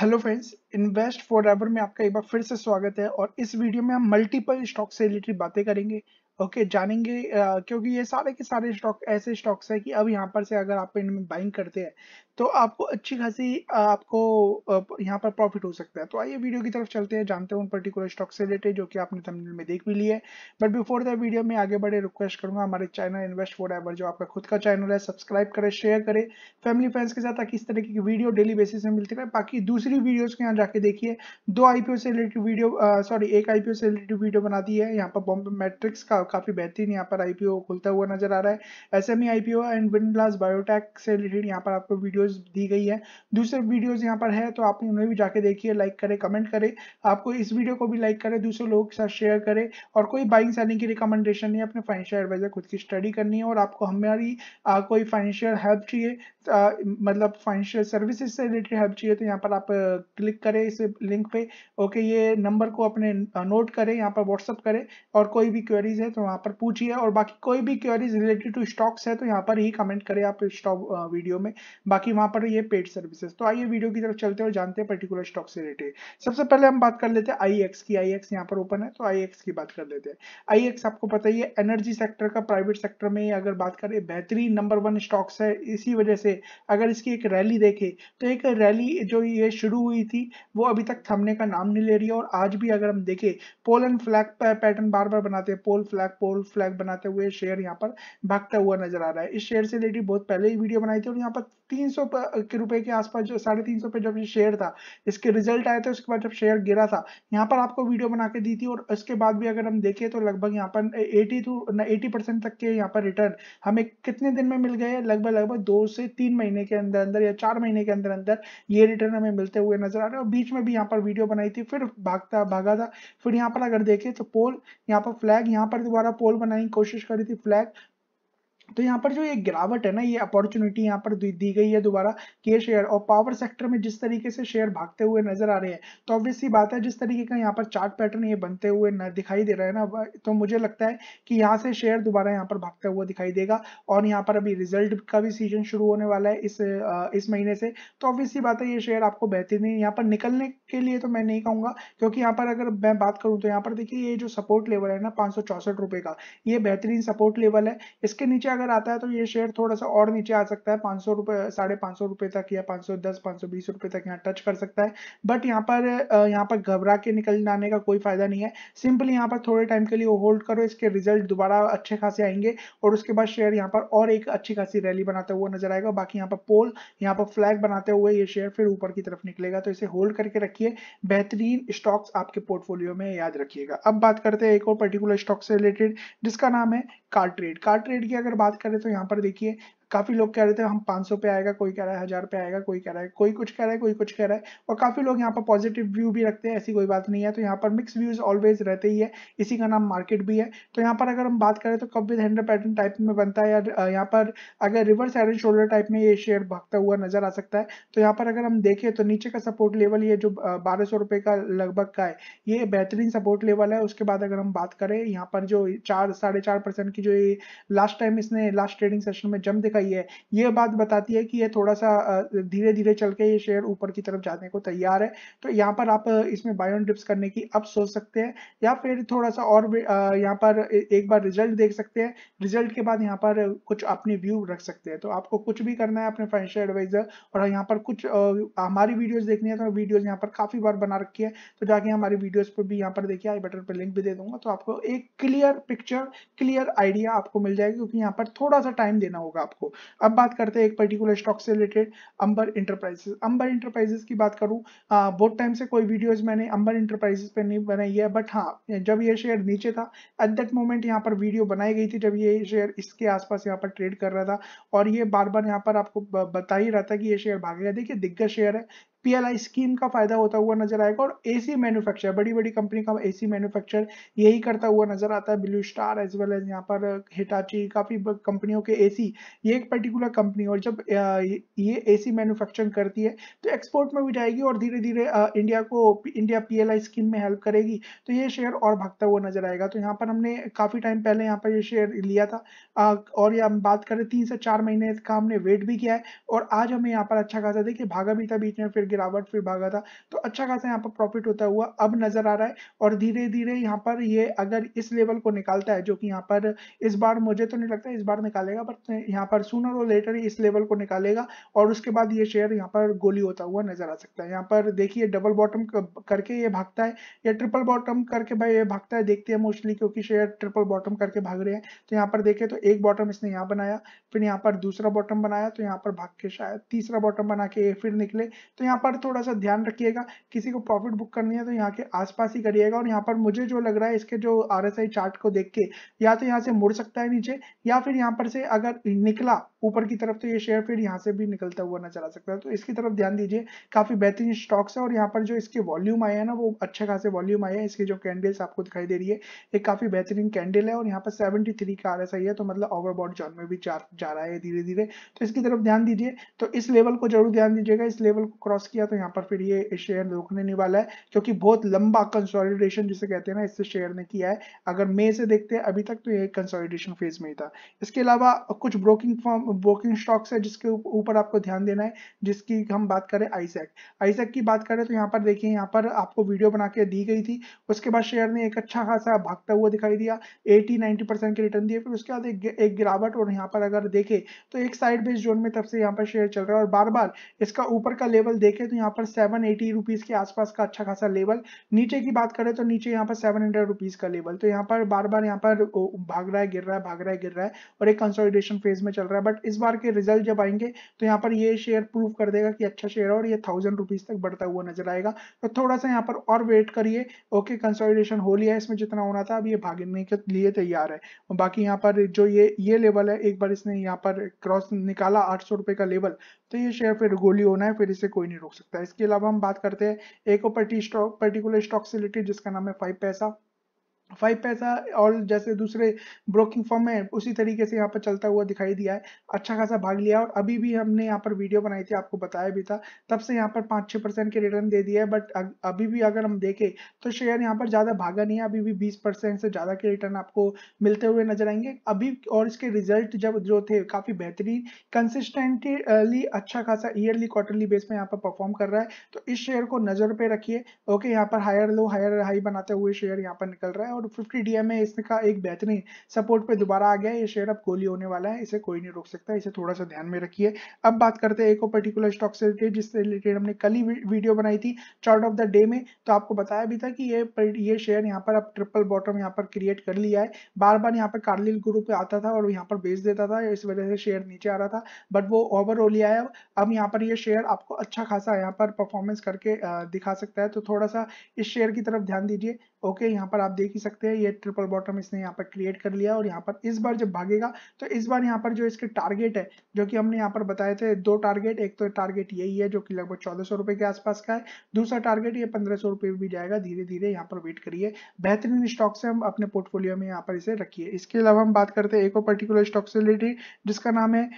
hello friends invest forever में आपका एक बार फिर से स्वागत है और इस वीडियो में हम मल्टीपल स्टॉक से रिलेटेड बातें करेंगे ओके okay, जानेंगे uh, क्योंकि ये सारे के सारे स्टॉक ऐसे स्टॉक्स हैं कि अब यहाँ पर से अगर आप इनमें बाइंग करते हैं तो आपको अच्छी खासी आपको यहाँ पर प्रॉफिट हो सकता है तो आइए वीडियो की तरफ चलते हैं जानते हैं उन पर्टिकुलर स्टॉक से रिलेटेड जो कि आपने थंबनेल में देख भी लिया है बट बिफोर द वीडियो में आगे बढ़े रिक्वेस्ट करूंगा हमारे चैनल इन्वेस्ट फॉर एवर जो आपका खुद का चैनल है सब्सक्राइब करें शेयर करें फैमिली फ्रेंड्स के साथ ताकि इस तरीके की वीडियो डेली बेसिस में मिलती रहे बाकी दूसरी वीडियोज के यहाँ जाके देखिए दो आई से रिलेटेड वीडियो सॉरी एक आई से रिलेटेड वीडियो बना दी है यहाँ पर बॉम्बे मैट्रिक्स का काफी बेहतरीन यहाँ पर आईपीओ खुलता हुआ नजर आ रहा है S M and Windlas biotech से रिलेटेड यहाँ पर आपको वीडियो वीडियोस दी गई है दूसरे वीडियोस यहाँ पर है तो आप उन्हें भी जाके देखिए लाइक करें कमेंट करें आपको इस वीडियो को भी लाइक करें दूसरे लोगों के साथ शेयर करें और कोई बाइंग सेलिंग की रिकमेंडेशन नहीं अपने फाइनेंशियल एडवाइजर खुद की स्टडी करनी है और आपको हमारी कोई फाइनेंशियल हेल्प चाहिए मतलब फाइनेंशियल सर्विसेज से रिलेटेड हेल्प चाहिए तो यहाँ पर आप क्लिक uh, करें इस लिंक पे ओके ये नंबर को अपने नोट करें यहाँ पर व्हाट्सअप करें और कोई भी क्वेरीज है तो वहाँ पर पूछिए और बाकी कोई भी क्वेरीज रिलेटेड टू स्टॉक्स है तो यहाँ पर ही कमेंट करें आप स्टॉक वीडियो में बाकी वहां पर ये पेड सर्विसेज तो आइए वीडियो की तरफ चलते हैं और जानते हैं पर्टिकुलर स्टॉक से रिलेटेड सबसे पहले हम बात कर लेते हैं आई एक्स की आई एक्स यहाँ पर ओपन है तो आई एक्स की बात कर लेते हैं आई एक्स आपको पता ही है एनर्जी सेक्टर का प्राइवेट सेक्टर में अगर बात करें बेहतरीन नंबर वन स्टॉक्स है इसी वजह से अगर इसकी एक रैली देखे तो एक रैली जो ये शुरू हुई थी वो अभी तक थमने का नाम नहीं ले रही है और आज भी अगर हम देखें पोल एंड फ्लैग पैटर्न बार बार बनाते हैं पोल फ्लैग पोल फ्लैग बनाते हुए शेयर यहाँ पर भागता हुआ नजर आ रहा है इस शेयर से रिलेटेड बहुत पहले ही वीडियो बनाई थी और यहाँ पर तीन सौ के रुपए के आसपास जो साढ़े तीन सौ पे जब ये शेयर था इसके रिजल्ट आए थे उसके बाद जब शेयर गिरा था यहाँ पर आपको वीडियो बना के दी थी और इसके बाद भी अगर हम देखें तो लगभग यहाँ पर एटी टू एटी परसेंट तक के यहाँ पर रिटर्न हमें कितने दिन में मिल गए लगभग लगभग दो से तीन महीने के अंदर अंदर या चार महीने के अंदर अंदर ये रिटर्न हमें मिलते हुए नजर आ रहे और बीच में भी यहाँ पर वीडियो बनाई थी फिर भागता भागा था फिर यहाँ पर अगर देखे तो पोल यहाँ पर फ्लैग यहाँ पर दोबारा पोल बनाने की कोशिश करी थी फ्लैग तो यहाँ पर जो ये गिरावट है ना ये अपॉर्चुनिटी यहाँ पर दी गई है दोबारा कि ये शेयर और पावर सेक्टर में जिस तरीके से शेयर भागते हुए नजर आ रहे हैं तो ऑब्वियसली बात है जिस तरीके का यहाँ पर चार्ट पैटर्न ये बनते हुए न दिखाई दे रहा है ना तो मुझे लगता है कि यहाँ से शेयर दोबारा यहाँ पर भागता हुआ दिखाई देगा और यहाँ पर अभी रिजल्ट का भी सीजन शुरू होने वाला है इस इस महीने से तो ऑब्वियसली बात है ये शेयर आपको बेहतरीन यहाँ पर निकलने के लिए तो मैं नहीं कहूँगा क्योंकि यहाँ पर अगर मैं बात करूँ तो यहाँ पर देखिए ये जो सपोर्ट लेवल है ना पाँच का ये बेहतरीन सपोर्ट लेवल है इसके नीचे अगर अगर आता है तो ये शेयर थोड़ा सा और नीचे आ सकता है पांच सौ रुपए साढ़े पांच सौ रुपए तक या पांच सौ दस पांच सौ बीस रुपए तक यहाँ टच कर सकता है बट यहाँ पर यहाँ पर घबरा के निकल जाने का कोई फायदा नहीं है सिंपली यहाँ पर थोड़े टाइम के लिए होल्ड करो इसके रिजल्ट दोबारा अच्छे खासे आएंगे और उसके बाद शेयर यहाँ पर और एक अच्छी खासी रैली बनाते हुए नजर आएगा बाकी यहाँ पर पोल यहाँ पर फ्लैग बनाते हुए ये शेयर फिर ऊपर की तरफ निकलेगा तो इसे होल्ड करके रखिए बेहतरीन स्टॉक्स आपके पोर्टफोलियो में याद रखिएगा अब बात करते हैं एक और पर्टिकुलर स्टॉक से रिलेटेड जिसका नाम है कार ट्रेड कार ट्रेड की अगर बात करें तो यहाँ पर देखिए काफी लोग कह रहे थे हम 500 पे आएगा कोई कह रहा है हजार पे आएगा कोई कह रहा है कोई कुछ कह रहा है कोई कुछ कह रहा है और काफी लोग यहाँ पर पॉजिटिव व्यू भी रखते हैं ऐसी कोई बात नहीं है तो यहाँ पर मिक्स व्यूज ऑलवेज रहते ही है इसी का नाम मार्केट भी है तो यहाँ पर अगर हम बात करें तो कब विद हैंडल पैटर्न टाइप में बनता है या यहाँ पर अगर reverse head and shoulder type में ये शेयर भागता हुआ नजर आ सकता है तो यहाँ पर अगर हम देखें तो नीचे का सपोर्ट लेवल ये जो बारह सौ रुपए का लगभग का है ये बेहतरीन सपोर्ट लेवल है उसके बाद अगर हम बात करें यहाँ पर जो चार साढ़े चार परसेंट की जो ये लास्ट टाइम इसने लास्ट ट्रेडिंग सेशन में जम दिखाई रही है ये बात बताती है कि ये थोड़ा सा धीरे धीरे चल के ये शेयर ऊपर की तरफ जाने को तैयार है तो यहाँ पर आप इसमें बायोन डिप्स करने की अब सोच सकते हैं या फिर थोड़ा सा और यहाँ पर एक बार रिजल्ट देख सकते हैं रिजल्ट के बाद यहाँ पर कुछ अपने व्यू रख सकते हैं तो आपको कुछ भी करना है अपने फाइनेंशियल एडवाइजर और यहाँ पर कुछ हमारी वीडियोज देखनी है तो वीडियोज यहाँ पर काफी बार बना रखी है तो जाके हमारी वीडियोज पर भी यहाँ पर देखिए आई बटन पर लिंक भी दे दूंगा तो आपको एक क्लियर पिक्चर क्लियर आइडिया आपको मिल जाएगा क्योंकि यहाँ पर थोड़ा सा टाइम देना होगा आपको अब बात करते हैं एक पर्टिकुलर स्टॉक से रिलेटेड अंबर इंटरप्राइजेस अंबर इंटरप्राइजेस की बात करूँ बहुत टाइम से कोई वीडियोज मैंने अंबर इंटरप्राइजेस पे नहीं बनाई है बट हाँ जब ये शेयर नीचे था एट दैट मोमेंट यहाँ पर वीडियो बनाई गई थी जब ये शेयर इसके आसपास यहाँ पर ट्रेड कर रहा था और ये बार बार यहाँ पर आपको बता ही रहा था कि ये शेयर भागेगा देखिए दिग्गज शेयर है पीएलआई स्कीम का फायदा होता हुआ नजर आएगा और एसी मैन्युफैक्चर बड़ी बड़ी कंपनी का एसी मैन्युफैक्चर यही करता हुआ नजर आता है Blue Star as well as यहाँ पर हिटाची काफी कंपनियों के एसी ये एक पर्टिकुलर कंपनी और जब ये एसी मैन्युफैक्चरिंग करती है तो एक्सपोर्ट में भी जाएगी और धीरे धीरे इंडिया को इंडिया पी स्कीम में हेल्प करेगी तो ये शेयर और भागता हुआ नजर आएगा तो यहाँ पर हमने काफी टाइम पहले यहाँ पर ये शेयर लिया था और ये हम बात करें तीन से चार महीने का हमने वेट भी किया है और आज हमें यहाँ पर अच्छा खासा देखिए भागा भी था बीच में फिर गिरावट फिर भागा था तो अच्छा खासा यहाँ पर प्रॉफिट होता हुआ अब नजर आ रहा है और धीरे धीरे यहाँ पर ये अगर इस लेवल को निकालता है जो कि यहाँ पर इस बार मुझे तो नहीं लगता इस बार निकालेगा बट यहाँ पर सुनर और लेटर इस लेवल को निकालेगा और उसके बाद ये शेयर यहाँ पर गोली होता हुआ नजर आ सकता है यहाँ पर देखिए डबल बॉटम करके ये भागता है या ट्रिपल बॉटम करके भाई ये भागता है देखते हैं मोस्टली क्योंकि शेयर ट्रिपल बॉटम करके भाग रहे हैं तो यहाँ पर देखें तो एक बॉटम इसने यहाँ बनाया फिर यहाँ पर दूसरा बॉटम बनाया तो यहाँ पर भाग के शायद तीसरा बॉटम बना के फिर निकले तो यहाँ पर थोड़ा सा ध्यान रखिएगा किसी को प्रॉफिट बुक करनी है तो यहाँ के आसपास ही करिएगा और यहाँ पर मुझे जो लग रहा है इसके जो आर चार्ट को देख के या तो यहाँ से मुड़ सकता है नीचे या फिर यहाँ पर से अगर निकला ऊपर की तरफ तो ये शेयर फिर यहाँ से भी निकलता हुआ नजर आ सकता है तो इसकी तरफ ध्यान दीजिए काफी बेहतरीन स्टॉक्स है और यहाँ पर जो इसके वॉल्यूम आया है ना वो अच्छे खासे वॉल्यूम आया है इसके जो कैंडल्स आपको दिखाई दे रही है ये काफी बेहतरीन कैंडल है और यहाँ पर सेवेंटी थ्री का आर है तो मतलब ओवरबॉड जोन में भी जा, जा रहा है धीरे धीरे तो इसकी तरफ ध्यान दीजिए तो इस लेवल को जरूर ध्यान दीजिएगा इस लेवल को क्रॉस क्रॉस किया तो यहाँ पर फिर ये शेयर रोकने नहीं वाला है क्योंकि बहुत लंबा कंसोलिडेशन जिसे कहते हैं ना इससे शेयर ने किया है अगर मे से देखते हैं अभी तक तो ये कंसोलिडेशन फेज में ही था इसके अलावा कुछ ब्रोकिंग फॉर्म ब्रोकिंग स्टॉक्स है जिसके ऊपर आपको ध्यान देना है जिसकी हम बात करें आईसेक आईसेक की बात करें तो यहाँ पर देखिए यहाँ पर आपको वीडियो बना के दी गई थी उसके बाद शेयर ने एक अच्छा खासा भागता हुआ दिखाई दिया एटी नाइनटी के रिटर्न दिए फिर उसके बाद एक, एक गिरावट और यहाँ पर अगर देखे तो एक साइड बेस जोन में तब से यहाँ पर शेयर चल रहा है और बार बार इसका ऊपर का लेवल देख देखें तो यहाँ पर सेवन एटी रुपीज के आसपास का अच्छा खासा लेवल नीचे की बात करें तो नीचे यहाँ पर सेवन हंड्रेड रुपीज का लेवल तो यहाँ पर बार बार यहाँ पर भाग रहा है गिर रहा है भाग रहा है गिर रहा है और एक कंसोलिडेशन फेज में चल रहा है बट इस बार के रिजल्ट जब आएंगे तो यहाँ पर ये शेयर प्रूव कर देगा कि अच्छा शेयर है और ये थाउजेंड रुपीज तक बढ़ता हुआ नजर आएगा तो थोड़ा सा यहाँ पर और वेट करिए ओके कंसोलिडेशन हो लिया है इसमें जितना होना था अब ये भागने के लिए तैयार है बाकी यहाँ पर जो ये ये लेवल है एक बार इसने यहाँ पर क्रॉस निकाला आठ सौ रुपए का लेवल तो ये शेयर फिर गोली होना है फिर इसे कोई नहीं रोक सकता इसके अलावा हम बात करते हैं एक और पर्टिकुलर स्टॉक से रिलेटेड जिसका नाम है फाइव पैसा फाइव पैसा और जैसे दूसरे ब्रोकिंग फॉर्म में उसी तरीके से यहाँ पर चलता हुआ दिखाई दिया है अच्छा खासा भाग लिया और अभी भी हमने यहाँ पर वीडियो बनाई थी आपको बताया भी था तब से यहाँ पर पाँच छः परसेंट के रिटर्न दे दिया है बट अभी भी अगर हम देखें तो शेयर यहाँ पर ज़्यादा भागा नहीं है अभी भी बीस परसेंट से ज़्यादा के रिटर्न आपको मिलते हुए नजर आएंगे अभी और इसके रिजल्ट जब जो थे काफ़ी बेहतरीन कंसिस्टेंटली अच्छा खासा ईयरली क्वार्टरली बेस में यहाँ पर परफॉर्म कर रहा है तो इस शेयर को नज़र पर रखिए ओके यहाँ पर हायर लो हायर हाई बनाते हुए शेयर यहाँ पर निकल रहा है और 50 डी में का एक बेहतरीन सपोर्ट पे दोबारा आ गया ये शेयर अब गोली होने वाला है इसे कोई नहीं रोक सकता इसे थोड़ा सा ध्यान में रखिए अब बात करते हैं एक और पर्टिकुलर स्टॉक से रिलेटेड जिससे रिलेटेड हमने कल ही वीडियो बनाई थी चार्ट ऑफ द डे में तो आपको बताया भी था कि ये ये शेयर यहाँ पर अब ट्रिपल बॉटम यहाँ पर क्रिएट कर लिया है बार बार यहाँ पर कार्लिल ग्रुप आता था और यहाँ पर बेच देता था इस वजह से शेयर नीचे आ रहा था बट वो ओवर हो लिया है अब यहाँ पर ये शेयर आपको अच्छा खासा यहाँ पर परफॉर्मेंस करके दिखा सकता है तो थोड़ा सा इस शेयर की तरफ ध्यान दीजिए ओके यहाँ पर आप देख ही सकते हैं ये ट्रिपल बॉटम इसने यहाँ पर क्रिएट कर लिया और यहाँ पर इस बार जब भागेगा तो इस बार यहाँ पर जो इसके टारगेट है जो कि हमने यहाँ पर बताए थे दो टारगेट एक तो टारगेट यही है जो कि लगभग चौदह सौ के आसपास का है दूसरा टारगेट ये पंद्रह सौ भी जाएगा धीरे धीरे यहाँ पर वेट करिए बेहतरीन स्टॉक से हम अपने पोर्टफोलियो में यहाँ पर इसे रखिए इसके अलावा हम बात करते हैं एक और पर्टिकुलर स्टॉक से रिलेटेड जिसका नाम है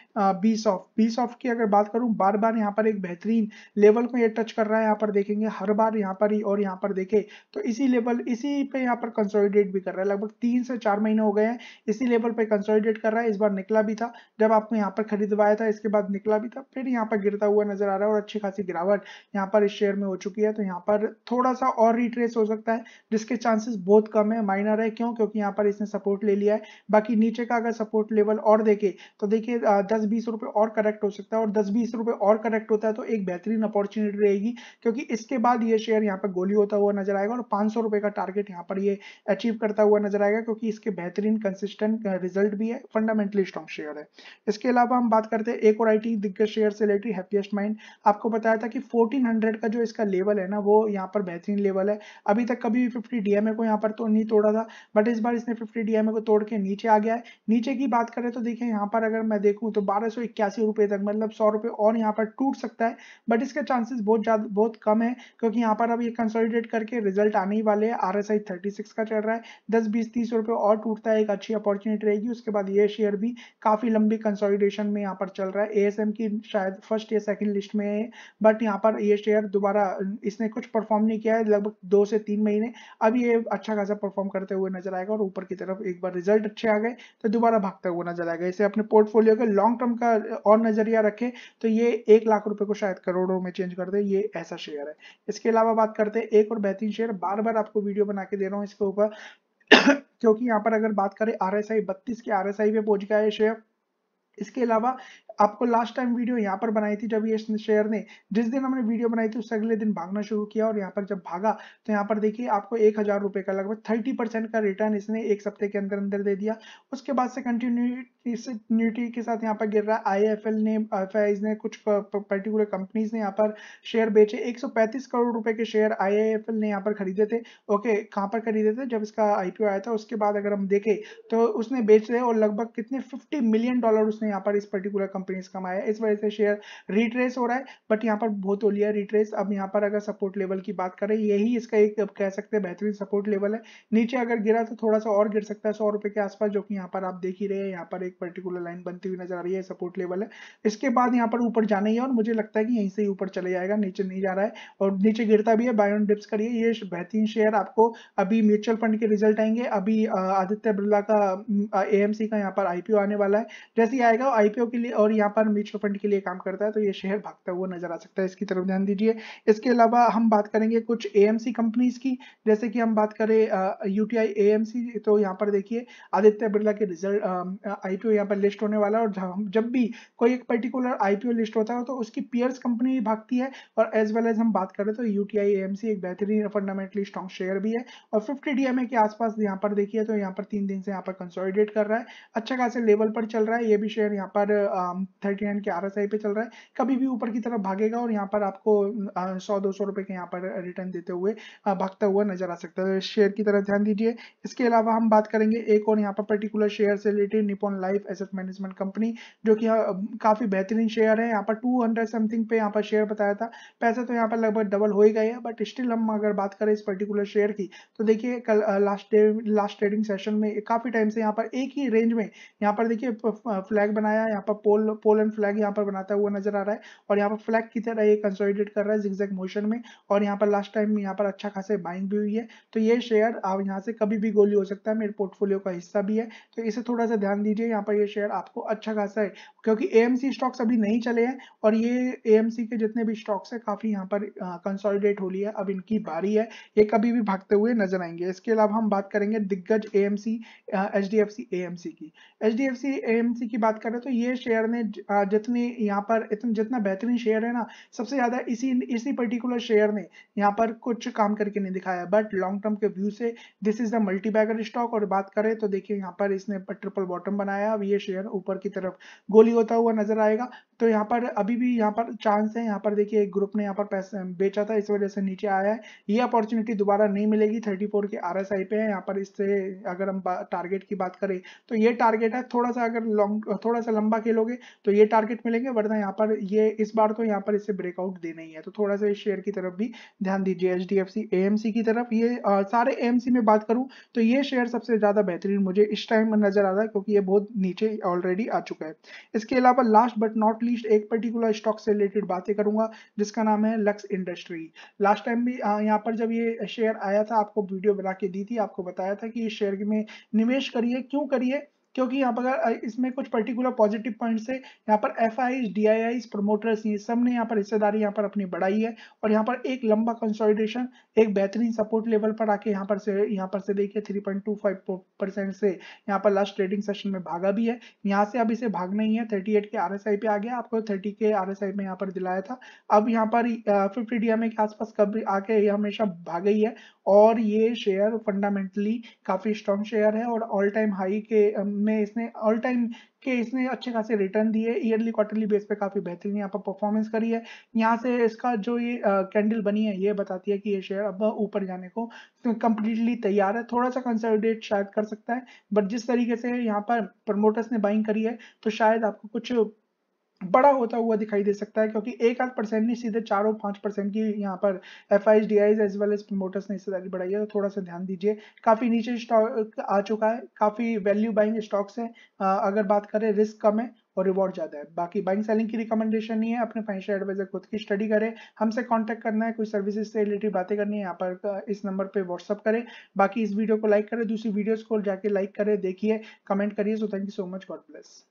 बी सॉफ्ट बी सॉफ्ट की अगर बात करूँ बार बार यहाँ पर एक बेहतरीन लेवल को ये टच कर रहा है यहाँ पर देखेंगे हर बार यहाँ पर और यहाँ पर देखे तो इसी लेवल इसी पे यहाँ पर कंसोलिडेट भी कर रहा है लगभग तीन से चार महीने हो गए हैं इसी लेवल पे कंसोलिडेट कर रहा है इस बार निकला भी था जब आपको यहाँ पर खरीदवाया था इसके बाद निकला भी था फिर यहाँ पर गिरता हुआ नजर आ रहा है और अच्छी खासी गिरावट यहाँ पर इस शेयर में हो चुकी है तो यहाँ पर थोड़ा सा और रिट्रेस हो सकता है जिसके चांसेस बहुत कम है माइनर है क्यों क्योंकि यहाँ पर इसने सपोर्ट ले लिया है बाकी नीचे का अगर सपोर्ट लेवल और देखे तो देखिए दस बीस रुपए और करेक्ट हो सकता है और दस बीस रुपए और करेक्ट होता है तो एक बेहतरीन अपॉर्चुनिटी रहेगी क्योंकि इसके बाद ये शेयर यहाँ पर गोली होता हुआ नजर आएगा और पांच सौ रुपए का टारगेट यहाँ पर ये अचीव करता हुआ नजर आएगा क्योंकि इसके बेहतरीन कंसिस्टेंट रिजल्ट भी है फंडामेंटली स्ट्रॉन्ग शेयर है इसके अलावा हम बात करते हैं एक और आई दिग्गज शेयर से रिलेटेड हैप्पीएस्ट माइंड आपको बताया था कि 1400 का जो इसका लेवल है ना वो यहाँ पर बेहतरीन लेवल है अभी तक कभी भी फिफ्टी डीएमए को यहाँ पर तो नहीं तोड़ा था बट इस बार इसने फिफ्टी डीएमए को तोड़ के नीचे आ गया है नीचे की बात करें तो देखिए यहाँ पर अगर मैं देखूँ तो बारह रुपए तक मतलब सौ रुपए और यहाँ पर टूट सकता है बट इसके चांसेस बहुत ज़्यादा बहुत कम है क्योंकि यहाँ पर अब ये कंसोलिडेट करके रिजल्ट आने ही वाले हैं R S I thirty six का चल रहा है दस बीस तीस रुपये और टूटता है एक अच्छी अपॉर्चुनिटी रहेगी उसके बाद ये शेयर भी काफ़ी लंबी कंसोलिडेशन में यहाँ पर चल रहा है ए की शायद फर्स्ट या सेकेंड लिस्ट में है बट यहाँ पर ये शेयर दोबारा इसने कुछ परफॉर्म नहीं किया है लगभग दो से तीन महीने अब ये अच्छा खासा परफॉर्म करते हुए नजर आएगा और ऊपर की तरफ एक बार रिजल्ट अच्छे आ गए तो दोबारा भागता हुआ नजर आएगा इसे अपने पोर्टफोलियो के लॉन्ग टर्म का और नजरिया रखें तो ये एक लाख रुपए को शायद करोड़ों में चेंज कर दे ये ऐसा शेयर है इसके अलावा बात करते हैं एक और बेहतरीन शेयर बार बार आपको वीडियो बना के दे रहा हूँ इसके ऊपर क्योंकि यहाँ पर अगर बात करें आर एस आई बत्तीस के आर एस आई पे पहुंच गया है शेयर इसके अलावा आपको लास्ट टाइम वीडियो यहाँ पर बनाई थी जब ये शेयर ने जिस दिन हमने वीडियो बनाई थी उससे अगले दिन भागना शुरू किया और यहाँ पर जब भागा तो यहाँ पर देखिए आपको एक हजार रुपए का लगभग थर्टी परसेंट का रिटर्न इसने एक सप्ते के अंदर अंदर दे दिया उसके बाद से कंटिन्यूटी के साथ यहाँ पर गिर रहा है आई ने एफ ने कुछ पर्टिकुलर कंपनीज ने यहाँ पर शेयर बेचे एक करोड़ रुपए के शेयर आई ने यहाँ पर खरीदे थे ओके कहाँ पर खरीदे थे जब इसका आईपीओ आया था उसके बाद अगर हम देखें तो उसने बेच रहे और लगभग कितने फिफ्टी मिलियन डॉलर उसने यहाँ पर इस पर्टिकुलर कंपनी कंपनीज कमाया इस वजह से शेयर रिट्रेस हो रहा है बट यहाँ पर बहुत हो लिया रिट्रेस अब यहाँ पर अगर सपोर्ट लेवल की बात करें यही इसका एक कह सकते हैं बेहतरीन सपोर्ट लेवल है नीचे अगर गिरा तो थोड़ा सा और गिर सकता है सौ रुपए के आसपास जो कि यहाँ पर आप देख ही रहे हैं यहाँ पर एक पर्टिकुलर लाइन बनती हुई नजर आ रही है सपोर्ट लेवल है इसके बाद यहाँ पर ऊपर जाना ही है और मुझे लगता है कि यहीं से ही ऊपर चले जाएगा नीचे नहीं जा रहा है और नीचे गिरता भी है बायोन डिप्स करिए ये बेहतरीन शेयर आपको अभी म्यूचुअल फंड के रिजल्ट आएंगे अभी आदित्य बिरला का एएमसी का यहाँ पर आईपीओ आने वाला है जैसे ही आएगा आईपीओ के लिए और यहाँ पर म्यूचुअल फंड के लिए काम करता है तो ये शेयर भागता हुआ नजर आ सकता है इसकी तरफ ध्यान दीजिए इसके अलावा हम बात करेंगे कुछ ए कंपनीज की जैसे कि हम बात करें यूटीआई एएमसी तो यहाँ पर देखिए आदित्य बिरला के रिजल्ट आई पी पर लिस्ट होने वाला और जब भी कोई एक पर्टिकुलर आईपीओ लिस्ट होता है तो उसकी पियर्स कंपनी भी भागती है और एज वेल एज हम बात करें तो यूटीआई एएमसी एक बेहतरीन फंडामेंटली स्ट्रॉन्ग शेयर भी है और फिफ्टी डीएमए के आसपास यहाँ पर देखिए तो यहाँ पर तीन दिन से यहाँ पर कंसोलिडेट कर रहा है अच्छा खासे लेवल पर चल रहा है ये भी शेयर यहाँ पर थर्टी नाइन के आर पे चल रहा है कभी भी ऊपर की तरफ भागेगा और यहाँ पर आपको सौ दो सौ रुपए के यहाँ पर रिटर्न देते हुए भागता हुआ नजर आ सकता है शेयर की तरफ ध्यान दीजिए इसके अलावा हम बात करेंगे एक और यहाँ पर पर्टिकुलर शेयर से related Nippon life asset management company जो की काफी बेहतरीन शेयर है यहाँ पर टू हंड्रेड समथिंग पे यहाँ पर शेयर बताया था पैसा तो यहाँ पर लगभग डबल हो ही गए हैं बट स्टिल हम अगर बात करें इस पर्टिकुलर शेयर की तो देखिए कल last day last trading session में काफी टाइम से यहाँ पर एक ही रेंज में यहाँ पर देखिए फ्लैग बनाया यहाँ पर पोल पोलैंड फ्लैग यहाँ पर बनाता हुआ नजर आ रहा है और यहाँ पर फ्लैग की तरह ये कंसोलिडेट कर रहा है जिक्जैक मोशन में और यहाँ पर लास्ट टाइम यहाँ पर अच्छा खासे बाइंग भी हुई है तो ये शेयर आप यहाँ से कभी भी गोली हो सकता है मेरे पोर्टफोलियो का हिस्सा भी है तो इसे थोड़ा सा ध्यान दीजिए यहाँ पर ये शेयर आपको अच्छा खासा है क्योंकि ए स्टॉक्स अभी नहीं चले हैं और ये ए के जितने भी स्टॉक्स है काफी यहाँ पर कंसोलिडेट हो लिया है अब इनकी बारी है ये कभी भी भागते हुए नजर आएंगे इसके अलावा हम बात करेंगे दिग्गज ए एम सी एच की एच डी की बात करें तो ये शेयर ने में जितनी यहाँ पर इतन, जितना बेहतरीन शेयर है ना सबसे ज़्यादा इसी इसी पर्टिकुलर शेयर ने यहाँ पर कुछ काम करके नहीं दिखाया बट लॉन्ग टर्म के व्यू से this is the multibagger stock और बात करें तो देखिए यहाँ पर इसने ट्रिपल बॉटम बनाया अब ये शेयर ऊपर की तरफ गोली होता हुआ नजर आएगा तो यहाँ पर अभी भी यहाँ पर चांस है यहाँ पर देखिए एक ग्रुप ने यहाँ पर पैसा बेचा था इस वजह से नीचे आया है ये अपॉर्चुनिटी दोबारा नहीं मिलेगी 34 के आर पे है यहाँ पर इससे अगर हम टारगेट की बात करें तो ये टारगेट है थोड़ा सा अगर लॉन्ग थोड़ा सा लंबा खेलोगे तो ये टारगेट मिलेंगे वरना यहाँ पर ये इस बार तो यहाँ पर इसे ब्रेकआउट देना ही है तो थोड़ा सा इस शेयर की तरफ भी ध्यान दीजिए H D F C A M C की तरफ ये आ, सारे ए एम सी में बात करूँ तो ये शेयर सबसे ज़्यादा बेहतरीन मुझे इस टाइम में नज़र आ रहा है क्योंकि ये बहुत नीचे ऑलरेडी आ चुका है इसके अलावा लास्ट बट नॉट लीस्ट एक पर्टिकुलर स्टॉक से रिलेटेड बातें करूंगा जिसका नाम है लक्स इंडस्ट्री लास्ट टाइम भी यहाँ पर जब ये शेयर आया था आपको वीडियो बना के दी थी आपको बताया था कि इस शेयर में निवेश करिए क्यों करिए क्योंकि यहाँ पर इसमें कुछ पर्टिकुलर पॉजिटिव पॉइंट्स है यहाँ पर F I D I I promoters ये सब ने यहाँ पर हिस्सेदारी यहाँ पर अपनी बढ़ाई है और यहाँ पर एक लंबा कंसोलिडेशन एक बेहतरीन सपोर्ट लेवल पर आके यहाँ पर से यहाँ पर से देखिए 3.25 परसेंट से यहाँ पर लास्ट ट्रेडिंग सेशन में भागा भी है यहाँ से अब इसे भाग नहीं है थर्टी के आर पे आ गया आपको थर्टी के आर में यहाँ पर दिलाया था अब यहाँ पर फिफ्टी डी के आसपास कब आके ये हमेशा भाग ही है और ये शेयर फंडामेंटली काफी स्ट्रॉन्ग शेयर है और ऑल टाइम हाई के में इसने ऑल टाइम के इसने अच्छे खासे रिटर्न दिए ईयरली क्वार्टरली बेस पे काफ़ी बेहतरीन यहाँ पर परफॉर्मेंस करी है यहाँ से इसका जो ये कैंडल बनी है ये बताती है कि ये शेयर अब ऊपर जाने को कम्प्लीटली तैयार है थोड़ा सा कंसोलिडेट शायद कर सकता है बट जिस तरीके से यहाँ पर प्रमोटर्स ने बाइंग करी है तो शायद आपको कुछ बड़ा होता हुआ दिखाई दे सकता है क्योंकि एक आध परसेंट नहीं सीधे चारों पांच पाँच परसेंट की यहाँ पर F I D I as well as promoters ने हिस्सेदारी बढ़ाई है तो थोड़ा सा ध्यान दीजिए काफ़ी नीचे स्टॉक आ चुका है काफ़ी वैल्यू बाइंग स्टॉक्स है अगर बात करें रिस्क कम है और रिवॉर्ड ज़्यादा है बाकी बाइंग सेलिंग की रिकमेंडेशन नहीं है अपने फाइनेंशियल एडवाइजर खुद की स्टडी करें हमसे कांटेक्ट करना है कोई सर्विसेज से रिलेटेड बातें करनी है यहाँ पर इस नंबर पे व्हाट्सअप करें बाकी इस वीडियो को लाइक करें दूसरी वीडियोस को जाके लाइक करें देखिए कमेंट करिए so thank you so much God bless